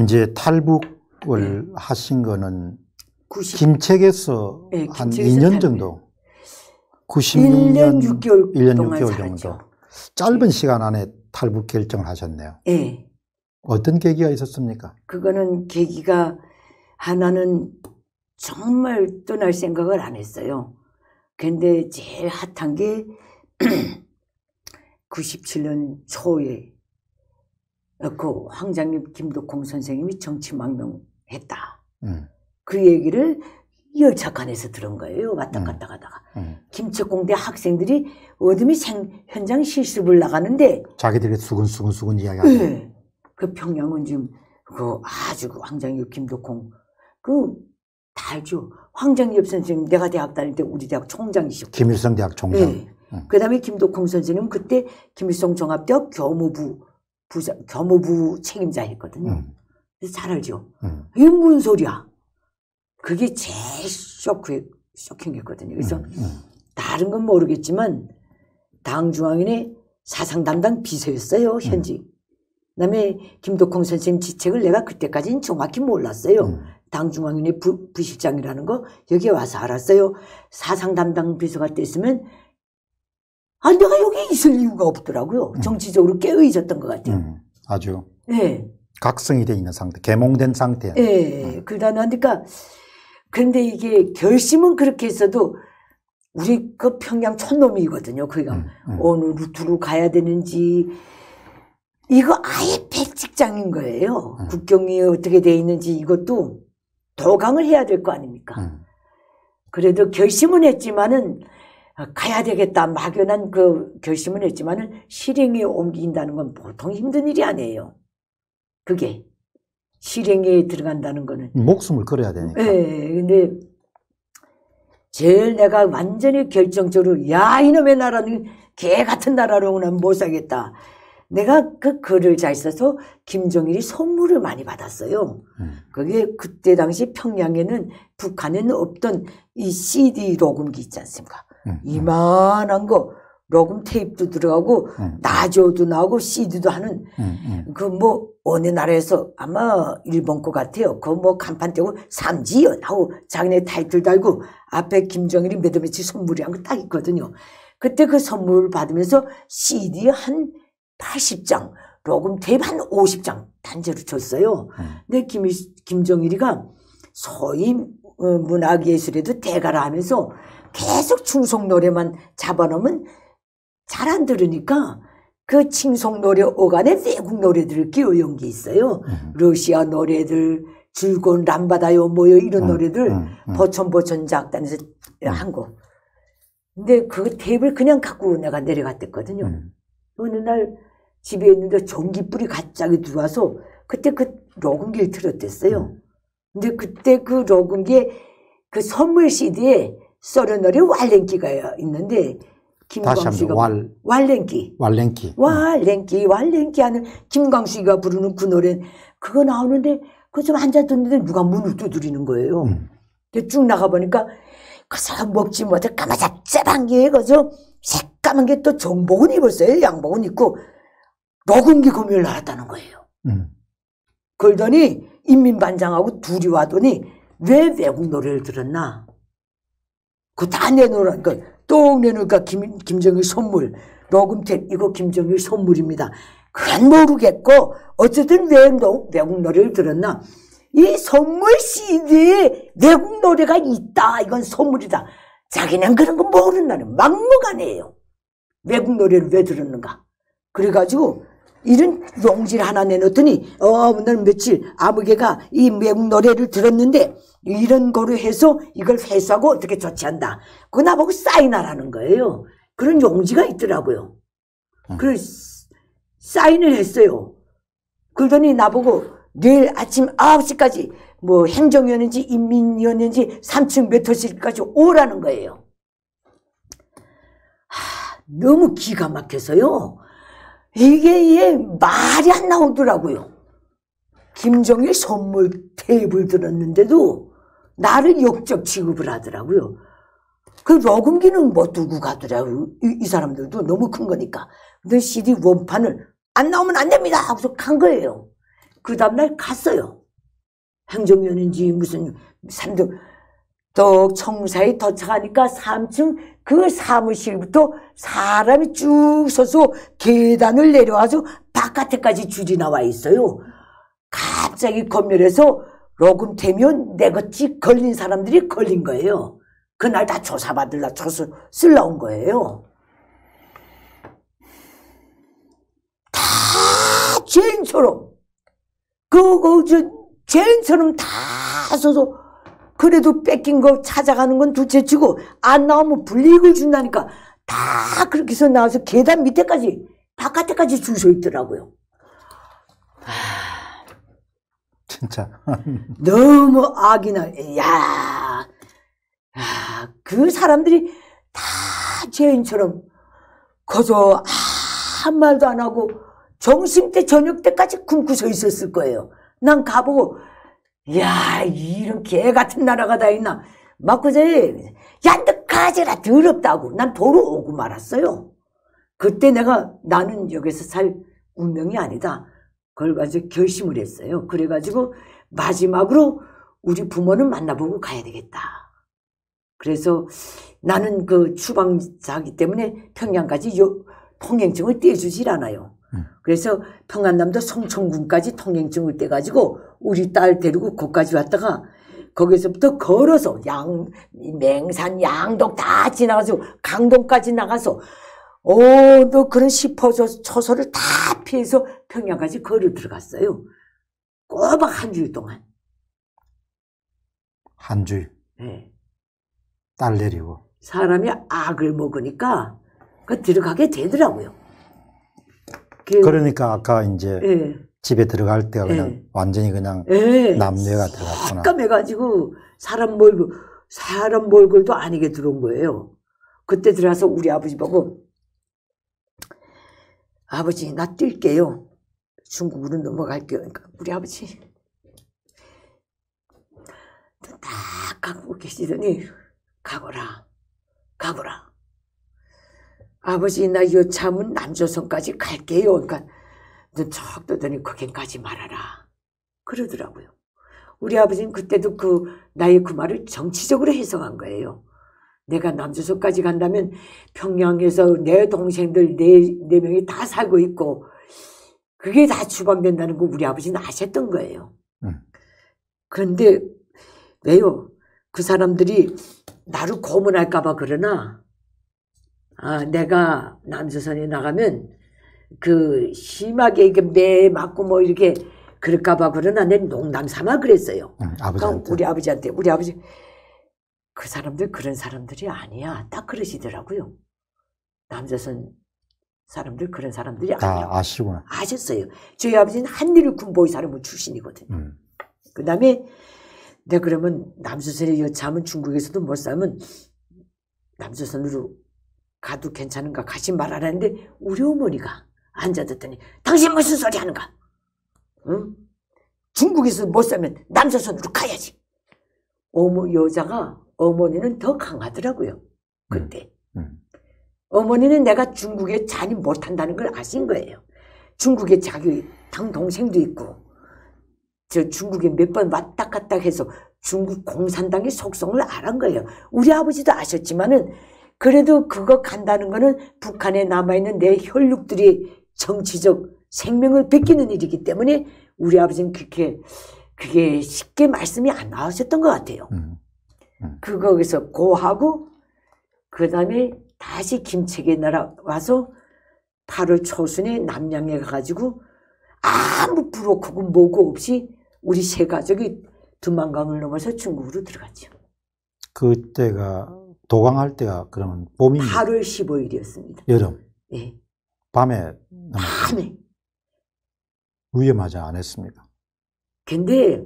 이제 탈북을 네. 하신 거는 90... 김책에서 네, 한 2년 정도. 96년 1년 6개월, 1년 6개월 정도. 짧은 네. 시간 안에 탈북 결정을 하셨네요. 네. 어떤 계기가 있었습니까? 그거는 계기가 하나는 정말 떠날 생각을 안 했어요. 근데 제일 핫한 게 97년 초에 어, 그 황장님 김덕홍 선생님이 정치망명했다. 음. 그 얘기를 열차간에서 들은 거예요. 왔다 음. 갔다 가다가. 음. 김책공대 학생들이 어둠이 생, 현장 실습을 나가는데. 자기들이 수근수근수근 이야기하고. 네. 예. 그 평양은 지금 그 아주 그 황장엽 김덕홍 그다 알죠. 황장엽 선생님 내가 대학 다닐 때 우리 대학 총장이시고. 김일성 대학 총장. 네. 음. 그 다음에 김덕홍 선생님 그때 김일성 종합대학 교무부 부사, 교무부 책임자였거든요. 음. 그래서 잘 알죠. 음. 이게 뭔 소리야? 그게 제일 쇼크, 쇼킹했거든요. 그래서 음, 음. 다른 건 모르겠지만 당중앙인의 사상 담당 비서였어요, 음. 현직. 그다음에 김덕홍 선생님 지책을 내가 그때까지는 정확히 몰랐어요. 음. 당중앙인의 부, 부실장이라는 거 여기 와서 알았어요. 사상 담당 비서가 됐으면 아, 내가 여기 있을 이유가 없더라고요. 음. 정치적으로 깨어 있었던 것 같아요. 음, 아주. 예. 각성이 돼 있는 상태, 개몽된 상태. 예, 예. 음. 그러다 나니까, 그러니까 그런데 이게 결심은 그렇게 했어도, 우리 그 평양 촌놈이거든요. 그니까 음, 음. 어느 루트로 가야 되는지, 이거 아예 백직장인 거예요. 음. 국경이 어떻게 돼 있는지 이것도 도강을 해야 될 거 아닙니까? 음. 그래도 결심은 했지만은, 어, 가야 되겠다 막연한 그 결심은 했지만 실행에 옮긴다는 건 보통 힘든 일이 아니에요. 그게 실행에 들어간다는 거는 목숨을 걸어야 되니까. 네, 근데 제일 내가 완전히 결정적으로 야 이놈의 나라는 개 같은 나라로는 못 살겠다. 내가 그 글을 잘 써서 김정일이 선물을 많이 받았어요. 음. 그게 그때 당시 평양에는 북한에는 없던 이 CD 녹음기 있지 않습니까? 음, 이만한 거 녹음 테이프도 들어가고 음. 나조도 나오고 CD도 하는 그 뭐 어느 나라에서 아마 일본 거 같아요. 그 뭐 간판 떼고 삼지연 하고 자기네 타이틀 달고 앞에 김정일이 매드매치 선물이 한 거 딱 있거든요. 그때 그 선물 받으면서 CD 한 80장, 녹음 테이프 한 50장 단체로 줬어요. 음. 근데 김, 김정일이가 소위 어, 문학예술에도 대가라 하면서 계속 충성 노래만 잡아놓으면 잘 안 들으니까 그 충성 노래 어간에 외국 노래들을 끼워온 게 있어요. 음. 러시아 노래들, 즐거운 람바다요 뭐요 이런 음, 노래들 음, 보천보천 음. 작단에서 음. 한 거. 근데 그 테이블 그냥 갖고 내가 내려갔댔거든요. 음. 어느 날 집에 있는데 전기불이 갑자기 들어와서 그때 그녹음기를 틀었댔어요. 근데 그때 그녹음기에그 선물 CD에 서른어리 왈랭기가 있는데 김광식이 왈, 왈랭기 왈랭기 네. 왈랭기 왈랭기 하는 김광식이가 부르는 그 노래 그거 나오는데 그거 좀 앉아 듣는데 누가 문을 두드리는 거예요. 음. 근데 쭉 나가 보니까 그 사람 먹지 못해 까마잡방한에 그죠? 새까만 게 또 정복은 입었어요. 양복은 입고 녹음기 금요일 날왔다는 거예요. 음. 그러더니 인민반장하고 둘이 와더니 왜 외국 노래를 들었나? 그다 내놓으라니까 똥 내놓으니까 김, 김정일 선물 녹음택 이거 김정일 선물입니다. 그건 모르겠고 어쨌든 왜 노, 외국 노래를 들었나 이 선물 CD에 외국 노래가 있다 이건 선물이다. 자기는 그런 거 모른다는 막무가내예요. 외국 노래를 왜 들었는가. 그래가지고 이런 용지를 하나 내놓더니 어 오늘 며칠 아무개가 이 외국 노래를 들었는데 이런 거로 해서 이걸 회수하고 어떻게 조치한다. 그 나보고 사인하라는 거예요. 그런 용지가 있더라고요. 음. 그걸 사인을 했어요. 그러더니 나보고 내일 아침 9시까지 뭐 행정위원인지 인민위원인지 3층 몇 호실까지 오라는 거예요. 하, 너무 기가 막혀서요. 이게 말이 안 나오더라고요. 김정일 선물 테이블 들었는데도 나를 역적 취급을 하더라고요. 그녹음기는뭐 두고 가더라고요. 이, 이 사람들도 너무 큰 거니까. 근데 CD 원판을 안 나오면 안 됩니다! 하고서 간 거예요. 그 다음날 갔어요. 행정위원인지 무슨 산등 또 청사에 도착하니까 3층 그 사무실부터 사람이 쭉 서서 계단을 내려와서 바깥에까지 줄이 나와 있어요. 갑자기 검열해서 로금 되면 내같이 걸린 사람들이 걸린 거예요. 그날 다 조사받을라 쳐서 쓸라온 거예요. 다 죄인처럼 그그 그, 죄인처럼 다 서서 그래도 뺏긴 거 찾아가는 건 둘째치고 안 나오면 불이익을 준다니까 다 그렇게 해서 나와서 계단 밑에까지 바깥에까지 줄 서 있더라고요. 하... 진짜 너무 악이나 야, 야, 그 사람들이 다 죄인처럼 거저 한 말도 안 하고 정심때 저녁 때까지 굶고 서 있었을 거예요. 난 가보고 야 이런 개 같은 나라가 다 있나. 마크제 얀득하지라 더럽다고 난 도로 오고 말았어요. 그때 내가 나는 여기서 살 운명이 아니다. 그걸 가지고 결심을 했어요. 그래가지고 마지막으로 우리 부모는 만나보고 가야 되겠다. 그래서 나는 그 추방자기 때문에 평양까지 통행증을 떼주질 않아요. 그래서 평안남도 송천군까지 통행증을 떼가지고 우리 딸 데리고 거기까지 왔다가 거기서부터 걸어서 양, 맹산, 양덕 다 지나가서 강동까지 나가서 오, 어, 너 그런 시퍼서 초소를 다 피해서 평양까지 걸어 들어갔어요. 꼬박 한 주일 동안. 한 주일? 네. 딸 내리고. 사람이 악을 먹으니까 그 들어가게 되더라고요. 그 그러니까 아까 이제 예. 집에 들어갈 때가 그냥 예. 완전히 그냥 예. 남녀가 들어갔구나. 깜깜해가지고 사람 몰골, 사람 몰골도 아니게 들어온 거예요. 그때 들어와서 우리 아버지 보고 아버지 나 뛸게요. 중국으로 넘어갈게요. 그러니까 우리 아버지 딱 갖고 계시더니 가거라 가거라 아버지 나여차하면 남조선까지 갈게요. 그러니까 눈척 뜨더니 거긴까지 말아라. 그러더라고요. 우리 아버지는 그때도 그 나의 그 말을 정치적으로 해석한 거예요. 내가 남조선까지 간다면 평양에서 내 동생들 네, 네 명이 다 살고 있고 그게 다 추방된다는 거 우리 아버지는 아셨던 거예요. 음. 그런데 왜요? 그 사람들이 나를 고문할까봐 그러나 아, 내가 남조선에 나가면 그 심하게 이게 매 맞고 뭐 이렇게 그럴까봐 그러나 내 농담 삼아 그랬어요. 응, 음, 아버지한테. 우리 아버지한테 우리 아버지 그 사람들 그런 사람들이 아니야. 딱 그러시더라고요. 남조선 사람들 그런 사람들이 아니야. 아, 아시구나. 아셨어요. 저희 아버지는 한일 군보의 사람은 출신이거든요. 음. 그다음에 내가 그러면 남조선에 여차하면 중국에서도 못 살면 남조선으로 가도 괜찮은가 가지 말아라는데 우리 어머니가 앉아듣더니 당신 무슨 소리 하는가? 응? 중국에서 못 살면 남자 손으로 가야지. 어머 여자가 어머니는 더 강하더라고요. 그때 음, 음. 어머니는 내가 중국에 잔이 못한다는 걸 아신 거예요. 중국에 자기 당 동생도 있고 저 중국에 몇 번 왔다 갔다 해서 중국 공산당의 속성을 알은 거예요. 우리 아버지도 아셨지만은 그래도 그거 간다는 거는 북한에 남아있는 내 혈육들이 정치적 생명을 베끼는 일이기 때문에 우리 아버지는 그렇게 그게 쉽게 말씀이 안 나오셨던 것 같아요. 음. 음. 그거에서 고하고 그 다음에 다시 김책에 날아와서 8월 초순에 남양에 가가지고 아무 브로커고 뭐고 없이 우리 세 가족이 두만강을 넘어서 중국으로 들어갔죠. 그때가 도강할 때가 그러면 봄입니다. 8월 15일이었습니다. 여름. 예. 밤에. 밤에. 위험하지 않았습니까? 근데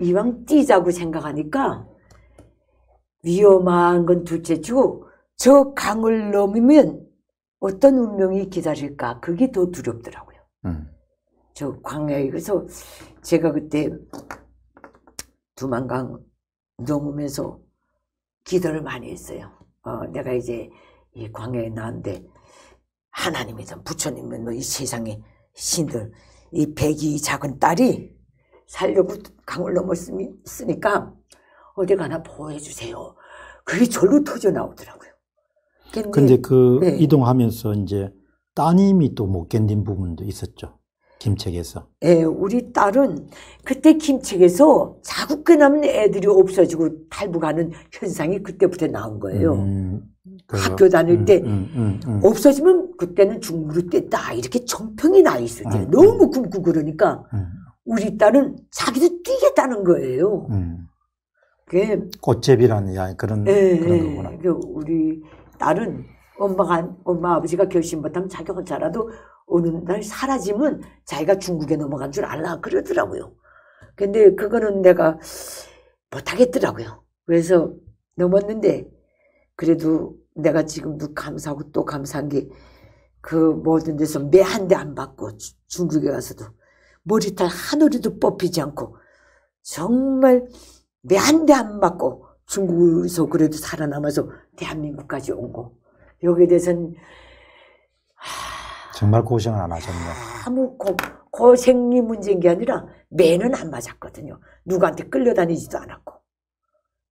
이왕 뛰자고 생각하니까 위험한 건 둘째치고 저 강을 넘으면 어떤 운명이 기다릴까 그게 더 두렵더라고요. 음. 저 광야에서 제가 그때 두만강 넘으면서 기도를 많이 했어요. 어, 내가 이제 이 광야에 나왔는데 하나님이든 부처님이든 뭐이 세상의 신들 이 백이 작은 딸이 살려고 강을 넘었으니까 어디 가나 보호해주세요. 그게 절로 터져 나오더라고요. 근데, 데그 네. 이동하면서 이제 따님이 또 못 견딘 부분도 있었죠. 김책에서. 예, 우리 딸은 그때 김책에서 자국 끝나면 애들이 없어지고 탈북하는 현상이 그때부터 나온 거예요. 음, 음. 학교 다닐 때 음, 음, 음, 음. 없어지면 그때는 중국으로 뗐다 이렇게 정평이 나 있을 때 너무 굶고 그러니까 우리 딸은 자기도 뛰겠다는 거예요. 그게 꽃제비라는 야 그런 예, 그런 예. 거구나. 그 우리 딸은 엄마가 엄마 아버지가 결심 못하면 자기 혼자라도 어느 날 사라짐은 자기가 중국에 넘어간 줄 알라 그러더라고요. 근데 그거는 내가 못하겠더라고요. 그래서 넘었는데 그래도 내가 지금도 감사하고 또 감사한 게 그 모든 데서 매 한 대 안 받고 주, 중국에 가서도 머리털 한 올이도 뽑히지 않고 정말 매 한 대 안받고 중국에서 그래도 살아남아서 대한민국까지 온 거. 여기에 대해서는 정말 고생을 안 하셨네. 아무 고, 고생이 문제인 게 아니라 매는 안 맞았거든요. 누구한테 끌려다니지도 않았고.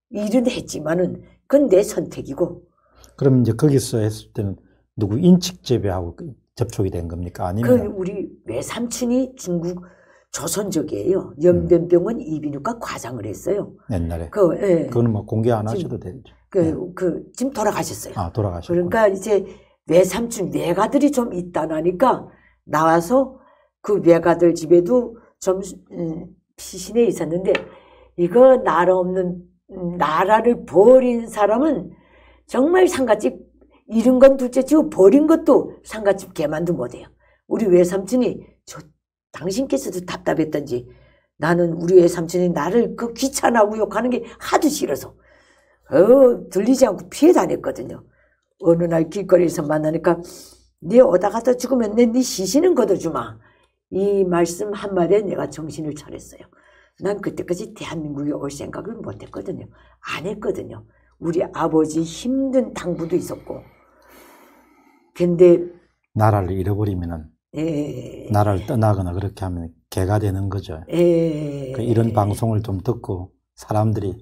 일은 했지만은 그건 내 선택이고. 그럼 이제 거기서 했을 때는 누구 인식 재배하고 그 접촉이 된 겁니까? 아니면 그 우리 외삼촌이 중국 조선족이에요. 연변병원 음. 이비인후과 과장을 했어요. 옛날에. 그 예. 그거뭐 공개 안 하셔도 되죠. 그, 예. 그 지금 돌아가셨어요. 아, 돌아가셨 그러니까 이제 외삼촌 외가들이 좀 있다나니까 나와서 그 외가들 집에도 좀 음, 피신해 있었는데 이거 나라 없는 음, 나라를 버린 사람은 정말 상가집 잃은 건 둘째치고 버린 것도 상가집 개만도 못해요. 우리 외삼촌이 저 당신께서도 답답했던지 나는 우리 외삼촌이 나를 그 귀찮아 우욕하는 게 하도 싫어서 어 들리지 않고 피해 다녔거든요. 어느 날 길거리에서 만나니까 네 오다가다 죽으면 내네 시신은 걷어주마이 말씀 한마디에 내가 정신을 차렸어요. 난 그때까지 대한민국에 올 생각을 못했거든요. 안 했거든요. 우리 아버지 힘든 당부도 있었고. 근데 나라를 잃어버리면은 예. 나라를 떠나거나 그렇게 하면 개가 되는 거죠. 예. 그 이런 방송을 좀 듣고 사람들이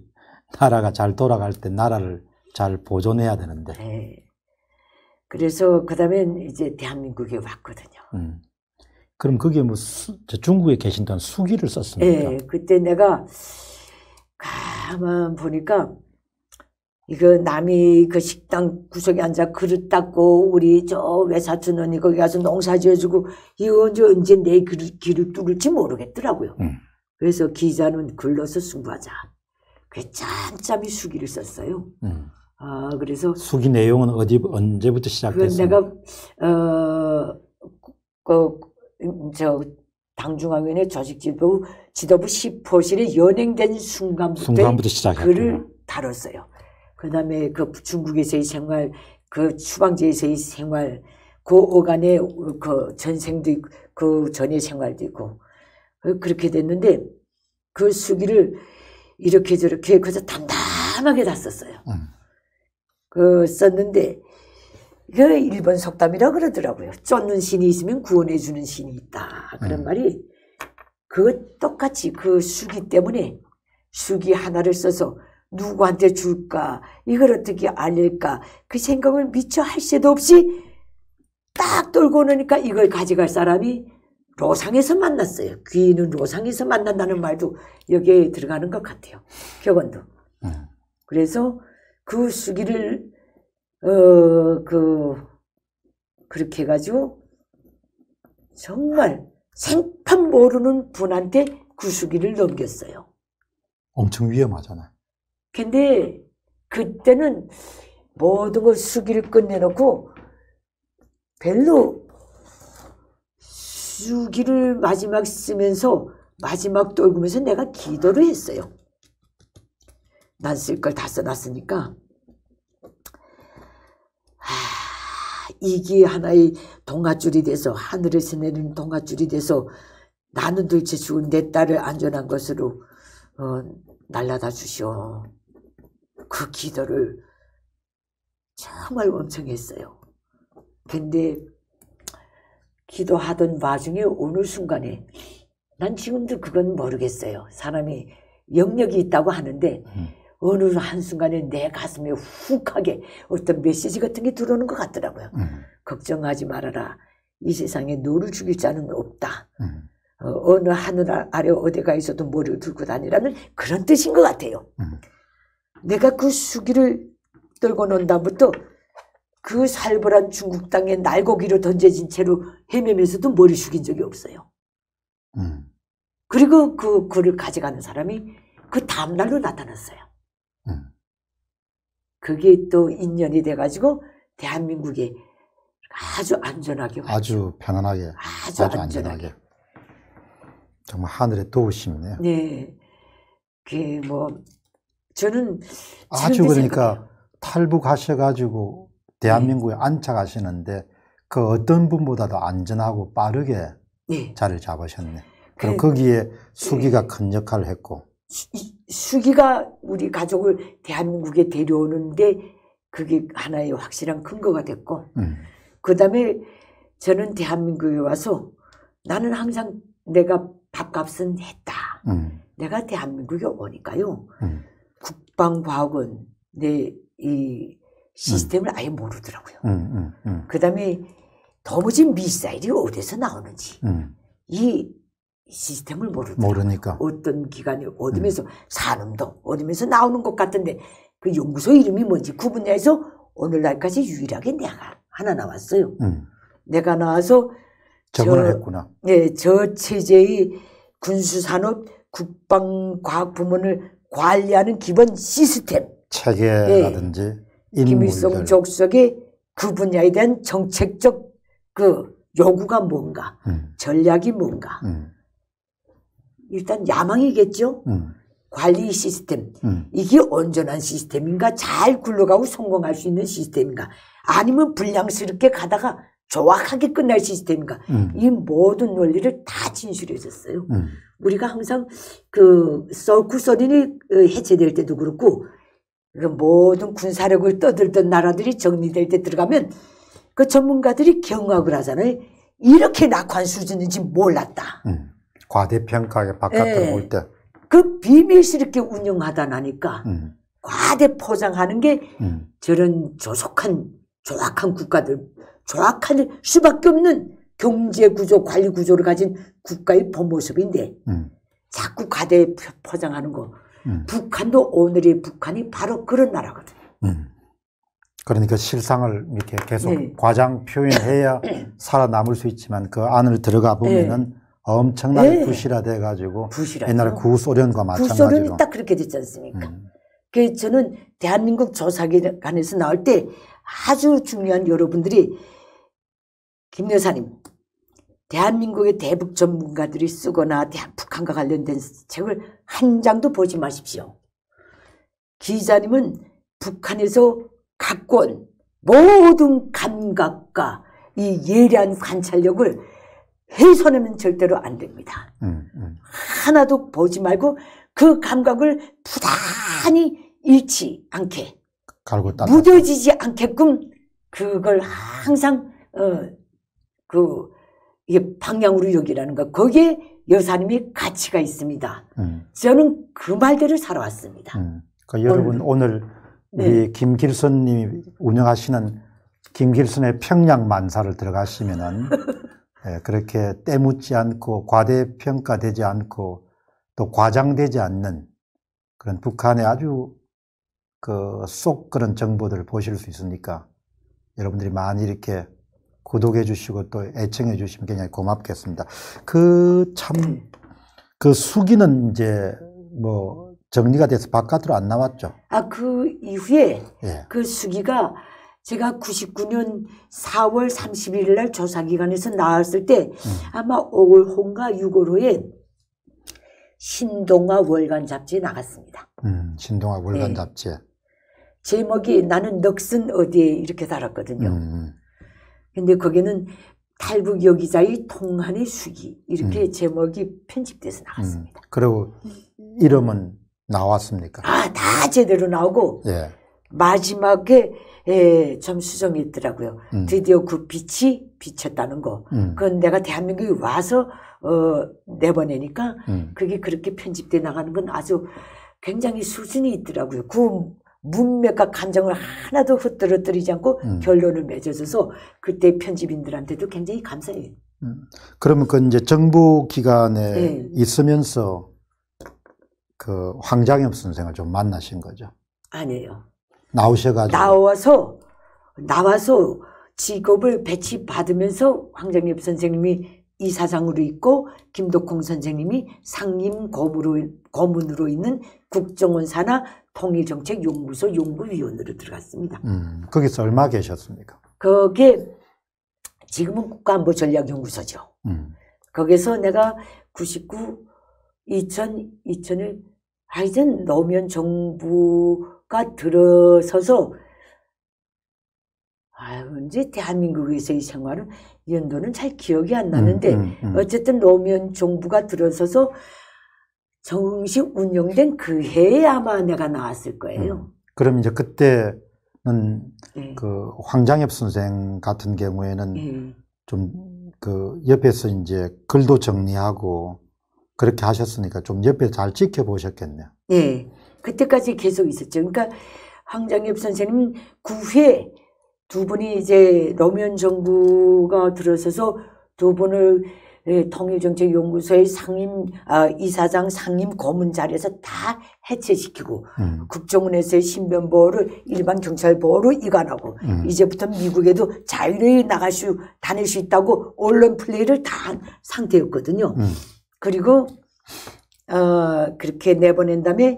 나라가 잘 돌아갈 때 나라를 잘 보존해야 되는데 예. 그래서 그다음에 이제 대한민국에 왔거든요. 음. 그럼 그게 뭐 수, 중국에 계신다는 수기를 썼습니다 예, 그때 내가 가만 보니까 이거 남이 그 식당 구석에 앉아 그릇 닦고 우리 저 외사촌 언니 거기 가서 농사 지어주고 이거 언제 언제 내 그릇, 기를 뚫을지 모르겠더라고요. 음. 그래서 기자는 글러서 승부하자. 그짬짬이 수기를 썼어요. 음. 아, 그래서 수기 내용은 어디 언제부터 시작됐습니까? 어, 그 내가 어 그 저 당중앙위원회 조직지도 지도부 10호실이 연행된 순간부터, 순간부터 그를 다뤘어요. 그 다음에 그 중국에서의 생활, 그 추방지에서의 생활, 그어간의그 전생도 있고, 그 전의 생활도 있고, 그 그렇게 됐는데, 그 수기를 이렇게 저렇게, 그저 담담하게 다 썼어요. 음. 그 썼는데 그 일본 속담이라 그러더라고요. 쫓는 신이 있으면 구원해 주는 신이 있다. 그런 음. 말이 그 똑같이 그 수기 때문에 수기 하나를 써서 누구한테 줄까? 이걸 어떻게 알릴까? 그 생각을 미처 할 새도 없이 딱 돌고 오니까 이걸 가져갈 사람이 로상에서 만났어요. 귀는 로상에서 만난다는 말도 여기에 들어가는 것 같아요. 격언도. 음. 그래서 그 수기를 어 그 그렇게 해가지고 정말 생판 모르는 분한테 그수기를 넘겼어요. 엄청 위험하잖아요. 근데 그때는 모든 걸 수기를 끝내놓고 별로 수기를 마지막 쓰면서 마지막 떨구면서 내가 기도를 했어요. 난쓸걸다 써놨으니까 이게 하나의 동아줄이 돼서 하늘을서 내리는 동아줄이 돼서 나는 도대체 죽은 내 딸을 안전한 것으로 어, 날라다 주시오. 그 기도를 정말 엄청 했어요. 근데 기도하던 와중에 어느 순간에 난 지금도 그건 모르겠어요. 사람이 영역이 있다고 하는데 음. 어느 한순간에 내 가슴에 훅하게 어떤 메시지 같은 게 들어오는 것 같더라고요. 음. 걱정하지 말아라. 이 세상에 너를 죽일 자는 없다. 음. 어, 느 하늘 아, 아래 어디가 있어도 머리를 들고 다니라는 그런 뜻인 것 같아요. 음. 내가 그 수기를 떨고 논 다음부터 그 살벌한 중국 땅에 날고기로 던져진 채로 헤매면서도 머리 숙인 적이 없어요. 음. 그리고 그글를 가져가는 사람이 그 다음날로 나타났어요. 그게 또 인연이 돼가지고 대한민국이 아주 안전하게 왔죠. 아주 편안하게 아주, 아주 안전하게. 안전하게. 정말 하늘의 도우심이네요. 네, 그 뭐 저는 아주 그러니까 생각 탈북하셔가지고 대한민국에 네. 안착하시는데 그 어떤 분보다도 안전하고 빠르게 네. 자리를 잡으셨네. 그리고 그 네. 거기에 수기가 큰 역할을 했고 수기가 우리 가족을 대한민국에 데려오는데 그게 하나의 확실한 근거가 됐고 음. 그다음에 저는 대한민국에 와서 나는 항상 내가 밥값은 했다. 음. 내가 대한민국에 오니까요. 음. 국방과학은 내 이 시스템을 음. 아예 모르더라고요. 음, 음, 그다음에 도무지 미사일이 어디서 나오는지 이 시스템을 모르잖아. 모르니까. 어떤 기관이 어둠면서 음. 산음도 어둠면서 나오는 것 같은데 그 연구소 이름이 뭔지 구분해서 오늘날까지 유일하게 내가 하나 나왔어요. 음. 내가 나와서 적응을 했구나. 네, 저 체제의 군수산업 국방과학부문을 관리하는 기본 시스템. 체계라든지 네, 김일성 족속의 그 분야에 대한 정책적 그 요구가 뭔가, 음. 전략이 뭔가, 음. 일단 야망이겠죠. 음. 관리 시스템 음. 이게 온전한 시스템인가 잘 굴러가고 성공할 수 있는 시스템인가 아니면 불량스럽게 가다가 정확하게 끝날 시스템인가 음. 이 모든 논리를다 진술해 줬어요. 음. 우리가 항상 그소쿠소딘이 어, 해체될 때도 그렇고 그 모든 군사력을 떠들던 나라들이 정리될 때 들어가면 그 전문가들이 경악을 하잖아요. 이렇게 낙관 수준인지 몰랐다. 음. 과대평가에 바깥으로 볼 예. 때. 그 비밀스럽게 운영하다 나니까 음. 과대 포장하는 게 음. 저런 조속한 조악한 국가들 조악할 수밖에 없는 경제 구조 관리 구조를 가진 국가의 본모습인데 음. 자꾸 과대 포장하는 거 음. 북한도 오늘의 북한이 바로 그런 나라거든. 음. 그러니까 실상을 이렇게 계속 네. 과장 표현해야 살아남을 수 있지만 그 안을 들어가 보면은. 네. 엄청나게 네. 부실화돼 가지고 부실화 옛날에 구소련과 마찬가지로 구소련이 딱 그렇게 됐지 않습니까? 음. 그 저는 대한민국 조사기관에서 나올 때 아주 중요한 여러분들이 김 여사님 대한민국의 대북 전문가들이 쓰거나 북한과 관련된 책을 한 장도 보지 마십시오. 기자님은 북한에서 갖고 온 모든 감각과 이 예리한 관찰력을 훼손하면 절대로 안 됩니다. 음, 음. 하나도 보지 말고 그 감각을 부단히 잃지 않게 무뎌지지 않게끔 그걸 항상 어그 방향으로 여기라는 거 거기에 여사님이 가치가 있습니다. 음. 저는 그 말대로 살아왔습니다. 음. 그 여러분 오늘, 오늘 네. 우리 네. 김길선님이 운영하시는 김길선의 평양 만사를 들어가시면은 예, 그렇게 때묻지 않고 과대평가되지 않고 또 과장되지 않는 그런 북한의 아주 그 속 그런 정보들을 보실 수 있으니까 여러분들이 많이 이렇게 구독해 주시고 또 애청해 주시면 굉장히 고맙겠습니다. 그 참, 그 수기는 이제 뭐 정리가 돼서 바깥으로 안 나왔죠. 아, 그 이후에 예. 그 수기가 제가 99년 4월 31일 날 조사기관에서 나왔을 때 아마 5월 호인가 6월 후에 신동아 월간 잡지에 나갔습니다. 음, 신동아 월간 네. 잡지 제목이 나는 넋은 어디에 이렇게 달았거든요. 음, 음. 근데 거기는 탈북 여기자의 통한의 수기 이렇게 음. 제목이 편집돼서 음, 나갔습니다. 그리고 이름은 나왔습니까? 아, 다 제대로 나오고 예. 마지막에 예, 참 수정이 있더라고요. 음. 드디어 그 빛이 비쳤다는 거. 음. 그건 내가 대한민국에 와서 어, 내보내니까 음. 그게 그렇게 편집돼 나가는 건 아주 굉장히 수준이 있더라고요. 그 문맥과 감정을 하나도 흩뜨러뜨리지 않고 음. 결론을 맺어줘서 그때 편집인들한테도 굉장히 감사해요. 음. 그러면 그 이제 정부 기관에 네. 있으면서 그 황장엽 선생을 좀 만나신 거죠? 아니에요. 나오셔가지고 나와서 나와서 직업을 배치받으면서 황정엽 선생님이 이사장으로 있고 김덕홍 선생님이 상임 거부로, 거문으로 있는 국정원 산하 통일정책연구소 연구위원으로 들어갔습니다. 음, 거기서 얼마 계셨습니까? 거기에 지금은 국가안보전략연구소죠. 음. 거기서 내가 99, 2000, 2000을 하여튼 노무현 정부 가 들어서서 아 언제 대한민국에서 이 생활은 연도는 잘 기억이 안 음, 나는데 음, 음, 음. 어쨌든 노무현 정부가 들어서서 정식 운영된 그 해에 아마 내가 나왔을 거예요. 음. 그럼 이제 그때는 네. 그 황장엽 선생 같은 경우에는 네. 예. 좀그 옆에서 이제 글도 정리하고 그렇게 하셨으니까 좀 옆에 잘 지켜보셨겠네요. 네. 그때까지 계속 있었죠. 그러니까 황장엽 선생님 9회 두 분이 이제 노무현 정부가 들어서서 두 분을 예, 통일정책연구소의 상임 아, 이사장 상임 고문 자리에서 다 해체시키고 음. 국정원에서의 신변보호를 일반 경찰보호로 이관하고 음. 이제부터 미국에도 자유로이 나갈 수 다닐 수 있다고 언론 플레이를 다 한 상태였거든요. 음. 그리고 어, 그렇게 내보낸 다음에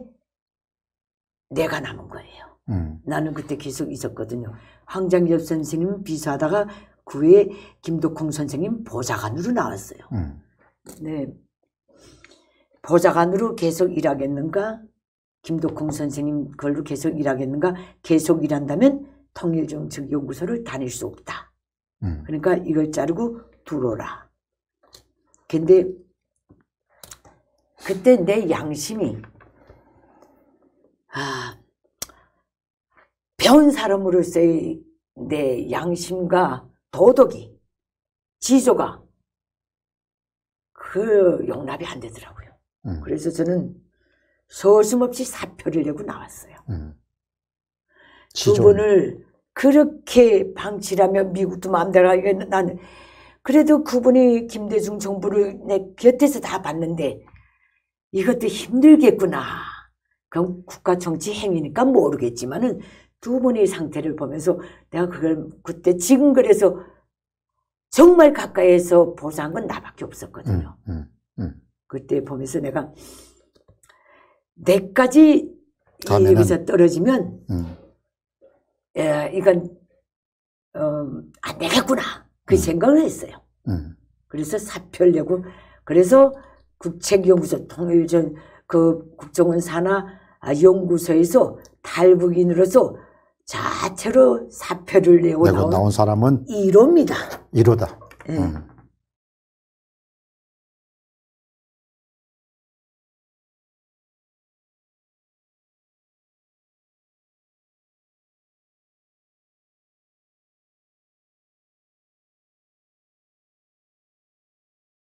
내가 남은 거예요. 음. 나는 그때 계속 있었거든요. 황장엽 선생님 비서하다가 그에 후 김덕홍 선생님 보좌관으로 나왔어요. 음. 네. 보좌관으로 계속 일하겠는가? 김덕홍 선생님 걸로 계속 일하겠는가? 계속 일한다면 통일정책연구소를 다닐 수 없다. 음. 그러니까 이걸 자르고 들어라. 근데 그때 내 양심이 아, 배운 사람으로서의 내 양심과 도덕이 지조가 그 용납이 안 되더라고요. 음. 그래서 저는 서슴없이 사표를 내고 나왔어요. 음. 두 분을 그렇게 방치하며 미국도 마음대로 하게 나는 그래도 그분이 김대중 정부를 내 곁에서 다 봤는데 이것도 힘들겠구나. 그건 국가 정치 행위니까 모르겠지만은 두 분의 상태를 보면서 내가 그걸 그때 지금 그래서 정말 가까이에서 보상한 건 나밖에 없었거든요. 음, 음, 음. 그때 보면서 내가 내까지 더 여기서 떨어지면 음. 예, 이건 어, 안 되겠구나 그 음. 생각을 했어요. 음. 그래서 사표를 내고 그래서 국책연구소 통일전 그 국정원 산하 아, 연구소에서 탈북인으로서 자체로 사표를 내고 나온, 나온, 사람은 이로입니다. 이로다. 네. 음.